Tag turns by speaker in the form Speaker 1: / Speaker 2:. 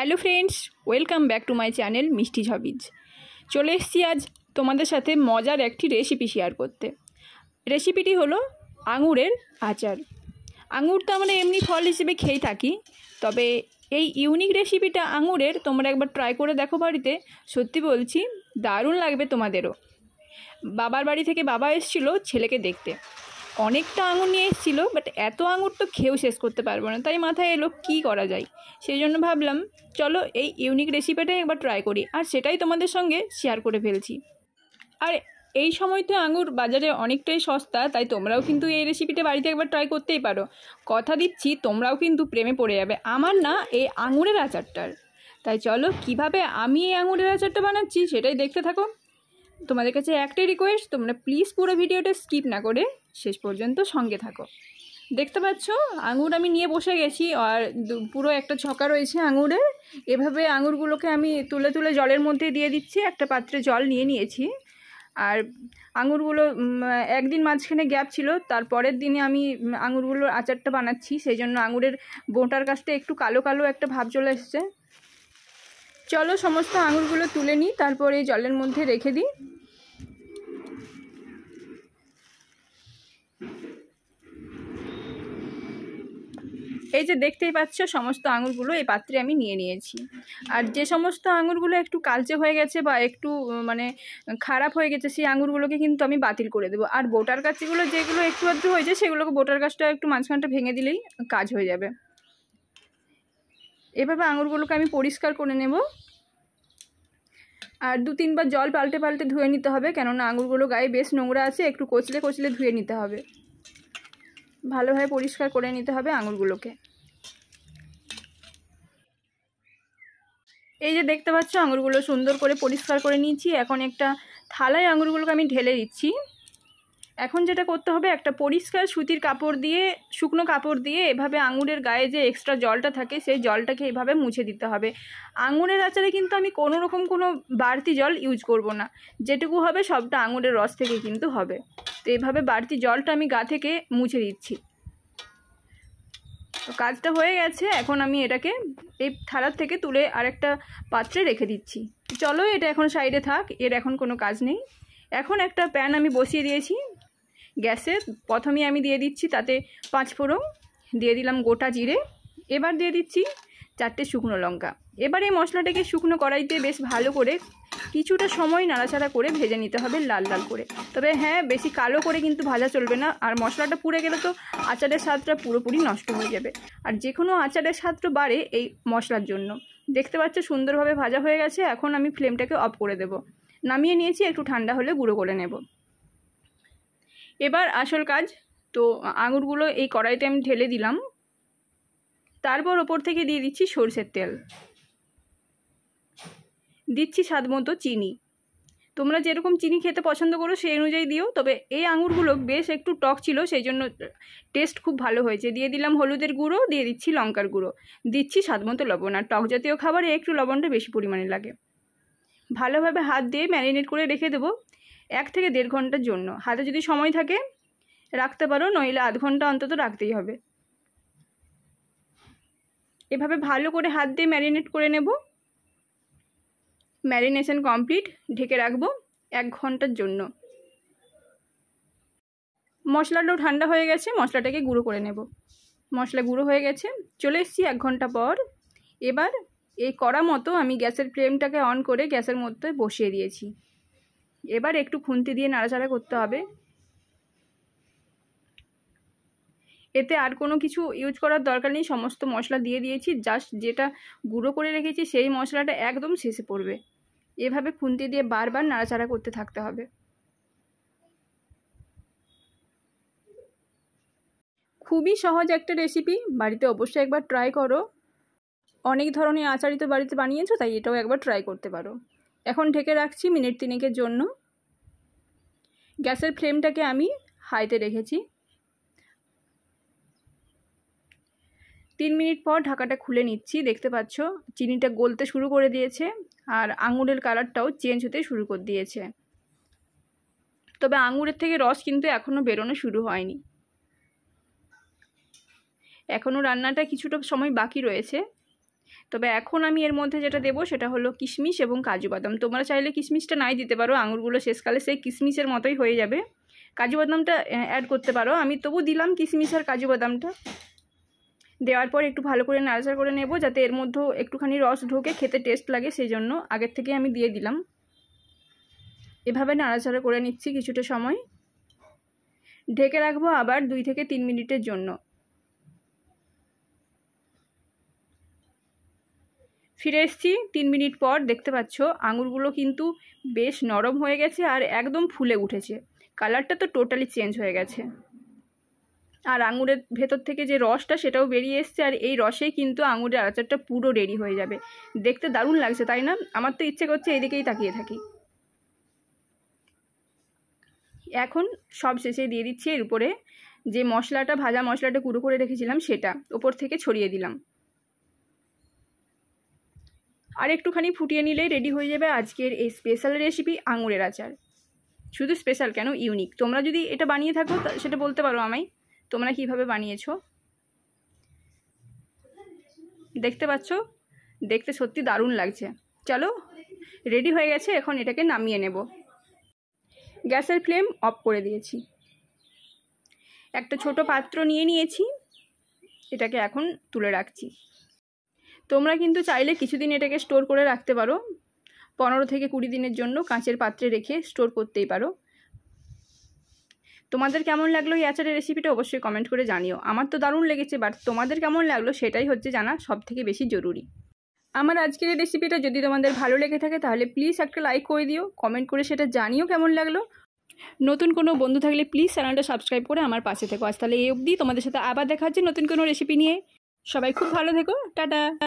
Speaker 1: hello friends welcome back to my channel Mishti ঝবিজ চলে এসেছি আজ তোমাদের সাথে মজার একটি রেসিপি শেয়ার করতে রেসিপিটি হলো আঙুরের আচার আঙুর তো আমরা এমনি ফল হিসেবে খেয়ে থাকি তবে এই ইউনিক রেসিপিটা আঙুরের তোমরা একবার ট্রাই করে দেখো বাড়িতে সত্যি বলছি দারুণ লাগবে তোমাদেরও বাবার বাড়ি থেকে বাবা এসেছিলো ছেলেকে দেখতে অনেকটা আঙুর নিয়ে এসেছিলো বাট এত আঙুর তো খেয়েও শেষ করতে পারবো না তাই মাথায় এলো কি করা যায় সেই জন্য ভাবলাম চলো এই ইউনিক রেসিপিটাই একবার ট্রাই করি আর সেটাই তোমাদের সঙ্গে শেয়ার করে ফেলছি আর এই সময় তো আঙুর বাজারে অনেকটাই সস্তা তাই তোমরাও কিন্তু এই রেসিপিটা বাড়িতে একবার ট্রাই করতেই পারো কথা দিচ্ছি তোমরাও কিন্তু প্রেমে পড়ে যাবে আমার না এই আঙুরের আচারটার তাই চলো কিভাবে আমি এই আঙুরের আচারটা বানাচ্ছি সেটাই দেখতে থাকো তোমাদের কাছে একটাই রিকোয়েস্ট তোমরা প্লিজ পুরো ভিডিওটা স্কিপ না করে শেষ পর্যন্ত সঙ্গে থাকো দেখতে পাচ্ছ আঙুর আমি নিয়ে বসে গেছি আর পুরো একটা ছকা রয়েছে আঙুরের এভাবে আঙুরগুলোকে আমি তুলে তুলে জলের মধ্যে দিয়ে দিচ্ছি একটা পাত্রে জল নিয়ে নিয়েছি আর আঙুরগুলো একদিন মাঝখানে গ্যাপ ছিল তারপরের দিনে আমি আঙুরগুলোর আচারটা বানাচ্ছি সেই জন্য আঙুরের বোঁটার কাছটা একটু কালো কালো একটা ভাব চলে এসছে চলো সমস্ত আঙুরগুলো তুলে নিই তারপরে জলের মধ্যে রেখে দিই এই যে দেখতেই পাচ্ছ সমস্ত আঙুরগুলো এই পাত্রে আমি নিয়ে নিয়েছি আর যে সমস্ত আঙুরগুলো একটু কালচে হয়ে গেছে বা একটু মানে খারাপ হয়ে গেছে সেই আঙুরগুলোকে কিন্তু আমি বাতিল করে দেবো আর বোটার গাছগুলো যেগুলো একটু আধটু হয়েছে সেগুলোকে বোটার গাছটা একটু মাঝখানটা ভেঙে দিলেই কাজ হয়ে যাবে এভাবে আঙুরগুলোকে আমি পরিষ্কার করে নেব আর দু তিনবার জল পাল্টে পাল্টে ধুয়ে নিতে হবে কেননা আঙুরগুলো গায়ে বেশ নোংরা আছে একটু কচলে কচলে ধুয়ে নিতে হবে ভালোভাবে পরিষ্কার করে নিতে হবে আঙুরগুলোকে এই যে দেখতে পাচ্ছ আঙুরগুলো সুন্দর করে পরিষ্কার করে নিয়েছি এখন একটা থালায় আঙুরগুলোকে আমি ঢেলে দিচ্ছি এখন যেটা করতে হবে একটা পরিষ্কার সুতির কাপড় দিয়ে শুকনো কাপড় দিয়ে এভাবে আঙুরের গায়ে যে এক্সট্রা জলটা থাকে সেই জলটাকে এভাবে মুছে দিতে হবে আঙুরের আচারে কিন্তু আমি কোনো রকম কোনো বাড়তি জল ইউজ করব না যেটুকু হবে সবটা আঙুরের রস থেকে কিন্তু হবে তো এভাবে বাড়তি জলটা আমি গা থেকে মুছে দিচ্ছি তো কাজটা হয়ে গেছে এখন আমি এটাকে এই থালার থেকে তুলে আরেকটা পাত্রে রেখে দিচ্ছি চলো এটা এখন সাইডে থাক এর এখন কোনো কাজ নেই এখন একটা প্যান আমি বসিয়ে দিয়েছি গ্যাসে প্রথমে আমি দিয়ে দিচ্ছি তাতে পাঁচ ফোড়ন দিয়ে দিলাম গোটা জিরে এবার দিয়ে দিচ্ছি চারটে শুকনো লঙ্কা এবার এই মশলাটাকে শুকনো কড়াইতে বেশ ভালো করে কিছুটা সময় নাড়াচাড়া করে ভেজে নিতে হবে লাল লাল করে তবে হ্যাঁ বেশি কালো করে কিন্তু ভাজা চলবে না আর মশলাটা পুড়ে গেলে তো আচারের স্বাদটা পুরোপুরি নষ্ট হয়ে যাবে আর যে কোনো আচারের স্বাদটা বাড়ে এই মশলার জন্য দেখতে পাচ্ছ সুন্দরভাবে ভাজা হয়ে গেছে এখন আমি ফ্লেমটাকে অফ করে দেব নামিয়ে নিয়েছি একটু ঠান্ডা হলে গুঁড়ো করে নেব এবার আসল কাজ তো আঙুরগুলো এই কড়াইতে আমি ঢেলে দিলাম তারপর ওপর থেকে দিয়ে দিচ্ছি সর্ষের তেল দিচ্ছি স্বাদ মতো চিনি তোমরা যেরকম চিনি খেতে পছন্দ করো সেই অনুযায়ী দিও তবে এই আঙুরগুলো বেশ একটু টক ছিল সেই জন্য টেস্ট খুব ভালো হয়েছে দিয়ে দিলাম হলুদের গুঁড়ো দিয়ে দিচ্ছি লঙ্কার গুঁড়ো দিচ্ছি স্বাদ মতো লবণ আর টক জাতীয় খাবারে একটু লবণটা বেশি পরিমাণে লাগে ভালোভাবে হাত দিয়ে ম্যারিনেট করে রেখে দেবো এক থেকে দেড় ঘন্টার জন্য হাতে যদি সময় থাকে রাখতে পারো নইলে আধ ঘন্টা অন্তত রাখতেই হবে এভাবে ভালো করে হাত দিয়ে ম্যারিনেট করে নেব ম্যারিনেশন কমপ্লিট ঢেকে রাখবো এক ঘন্টার জন্য মশলাটাও ঠান্ডা হয়ে গেছে মশলাটাকে গুঁড়ো করে নেব মশলা গুঁড়ো হয়ে গেছে চলে এসেছি এক ঘন্টা পর এবার এই করা মতো আমি গ্যাসের ফ্লেমটাকে অন করে গ্যাসের মধ্যে বসিয়ে দিয়েছি এবার একটু খুন্তি দিয়ে নাড়াচাড়া করতে হবে এতে আর কোনো কিছু ইউজ করার দরকার নেই সমস্ত মশলা দিয়ে দিয়েছি জাস্ট যেটা গুঁড়ো করে রেখেছি সেই মশলাটা একদম শেষে পড়বে এভাবে খুন্তি দিয়ে বারবার নাড়াচাড়া করতে থাকতে হবে খুবই সহজ একটা রেসিপি বাড়িতে অবশ্যই একবার ট্রাই করো অনেক ধরনের আচারই তো বাড়িতে বানিয়েছো তাই এটাও একবার ট্রাই করতে পারো এখন ঢেকে রাখছি মিনিট তিনেকের জন্য গ্যাসের ফ্লেমটাকে আমি হাইতে রেখেছি তিন মিনিট পর ঢাকাটা খুলে নিচ্ছি দেখতে পাচ্ছ চিনিটা গলতে শুরু করে দিয়েছে আর আঙুরের কালারটাও চেঞ্জ হতে শুরু করে দিয়েছে তবে আঙুরের থেকে রস কিন্তু এখনও বেরোনো শুরু হয়নি এখনও রান্নাটা কিছুটা সময় বাকি রয়েছে তবে এখন আমি এর মধ্যে যেটা দেবো সেটা হলো কিশমিশ এবং কাজু বাদাম তোমরা চাইলে কিশমিশটা নাই দিতে পারো আঙুরগুলো শেষকালে সেই কিশমিশের মতোই হয়ে যাবে কাজু বাদামটা অ্যাড করতে পারো আমি তবু দিলাম কিশমিশ আর কাজু বাদামটা দেওয়ার পর একটু ভালো করে নাড়াচাড়া করে নেব যাতে এর মধ্যেও একটুখানি রস ঢোকে খেতে টেস্ট লাগে সেই জন্য আগের থেকে আমি দিয়ে দিলাম এভাবে নাড়াচাড়া করে নিচ্ছি কিছুটা সময় ঢেকে রাখবো আবার দুই থেকে তিন মিনিটের জন্য ফিরে এসছি তিন মিনিট পর দেখতে পাচ্ছ আঙুরগুলো কিন্তু বেশ নরম হয়ে গেছে আর একদম ফুলে উঠেছে কালারটা তো টোটালি চেঞ্জ হয়ে গেছে আর আঙুরের ভেতর থেকে যে রসটা সেটাও বেরিয়ে এসছে আর এই রসেই কিন্তু আঙুরের আচারটা পুরো রেডি হয়ে যাবে দেখতে দারুণ লাগছে তাই না আমার তো ইচ্ছে করছে এদিকেই তাকিয়ে থাকি এখন সব শেষে দিয়ে দিচ্ছি এর উপরে যে মশলাটা ভাজা মশলাটা কুড়ো করে রেখেছিলাম সেটা ওপর থেকে ছড়িয়ে দিলাম আর একটুখানি ফুটিয়ে নিলে রেডি হয়ে যাবে আজকের এই স্পেশাল রেসিপি আঙুরের আচার শুধু স্পেশাল কেন ইউনিক তোমরা যদি এটা বানিয়ে থাকো সেটা বলতে পারো আমায় তোমরা কিভাবে বানিয়েছো দেখতে পাচ্ছ দেখতে সত্যি দারুণ লাগছে চলো রেডি হয়ে গেছে এখন এটাকে নামিয়ে নেব গ্যাসের ফ্লেম অফ করে দিয়েছি একটা ছোট পাত্র নিয়ে নিয়েছি এটাকে এখন তুলে রাখছি তোমরা কিন্তু চাইলে কিছুদিন এটাকে স্টোর করে রাখতে পারো পনেরো থেকে কুড়ি দিনের জন্য কাঁচের পাত্রে রেখে স্টোর করতেই পারো তোমাদের কেমন লাগলো এই আচারের রেসিপিটা অবশ্যই কমেন্ট করে জানিও আমার তো দারুণ লেগেছে বাট তোমাদের কেমন লাগলো সেটাই হচ্ছে জানা সবথেকে বেশি জরুরি আমার আজকের এই রেসিপিটা যদি তোমাদের ভালো লেগে থাকে তাহলে প্লিজ একটা লাইক করে দিও কমেন্ট করে সেটা জানিও কেমন লাগলো নতুন কোনো বন্ধু থাকলে প্লিজ চ্যানেলটা সাবস্ক্রাইব করে আমার পাশে থেকো আজ তাহলে এই অবধি তোমাদের সাথে আবার দেখা হচ্ছে নতুন কোনো রেসিপি নিয়ে সবাই খুব ভালো থেকো টাটা